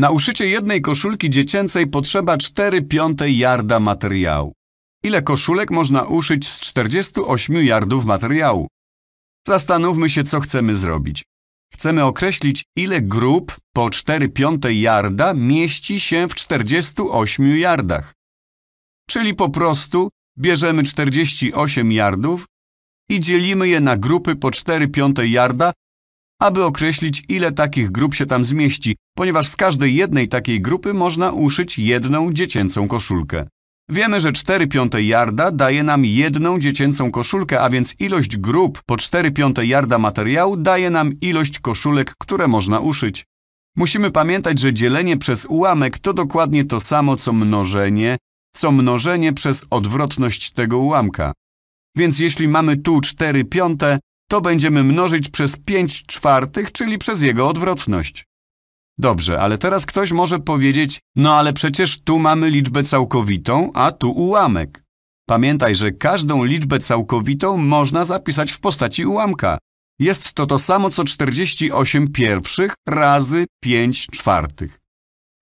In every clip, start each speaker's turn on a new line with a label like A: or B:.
A: Na uszycie jednej koszulki dziecięcej potrzeba 4 piątej jarda materiału. Ile koszulek można uszyć z 48 yardów materiału? Zastanówmy się, co chcemy zrobić. Chcemy określić, ile grup po 4 piątej jarda mieści się w 48 yardach. Czyli po prostu bierzemy 48 yardów i dzielimy je na grupy po 4 piątej yarda aby określić, ile takich grup się tam zmieści, ponieważ z każdej jednej takiej grupy można uszyć jedną dziecięcą koszulkę. Wiemy, że 4 piąte yarda daje nam jedną dziecięcą koszulkę, a więc ilość grup po 4 piąte yarda materiału daje nam ilość koszulek, które można uszyć. Musimy pamiętać, że dzielenie przez ułamek to dokładnie to samo co mnożenie, co mnożenie przez odwrotność tego ułamka. Więc jeśli mamy tu 4 piąte, to będziemy mnożyć przez 5 czwartych, czyli przez jego odwrotność. Dobrze, ale teraz ktoś może powiedzieć, no ale przecież tu mamy liczbę całkowitą, a tu ułamek. Pamiętaj, że każdą liczbę całkowitą można zapisać w postaci ułamka. Jest to to samo co 48 pierwszych razy 5 czwartych.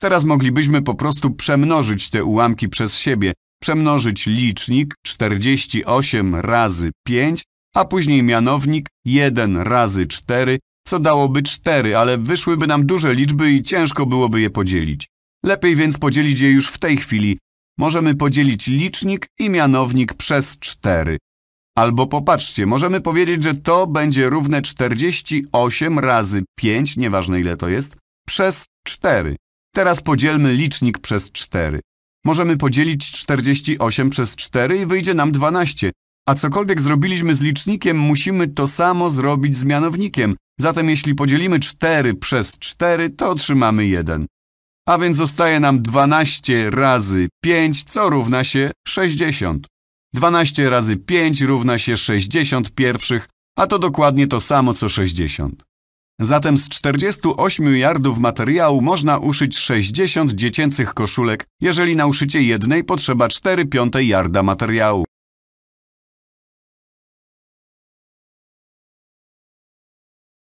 A: Teraz moglibyśmy po prostu przemnożyć te ułamki przez siebie, przemnożyć licznik 48 razy 5 a później mianownik 1 razy 4, co dałoby 4, ale wyszłyby nam duże liczby i ciężko byłoby je podzielić. Lepiej więc podzielić je już w tej chwili. Możemy podzielić licznik i mianownik przez 4. Albo popatrzcie, możemy powiedzieć, że to będzie równe 48 razy 5, nieważne ile to jest, przez 4. Teraz podzielmy licznik przez 4. Możemy podzielić 48 przez 4 i wyjdzie nam 12, a cokolwiek zrobiliśmy z licznikiem, musimy to samo zrobić z mianownikiem. Zatem jeśli podzielimy 4 przez 4, to otrzymamy 1. A więc zostaje nam 12 razy 5, co równa się 60. 12 razy 5 równa się 60 pierwszych, a to dokładnie to samo co 60. Zatem z 48 jardów materiału można uszyć 60 dziecięcych koszulek, jeżeli na uszycie jednej potrzeba 4 piąte jarda materiału.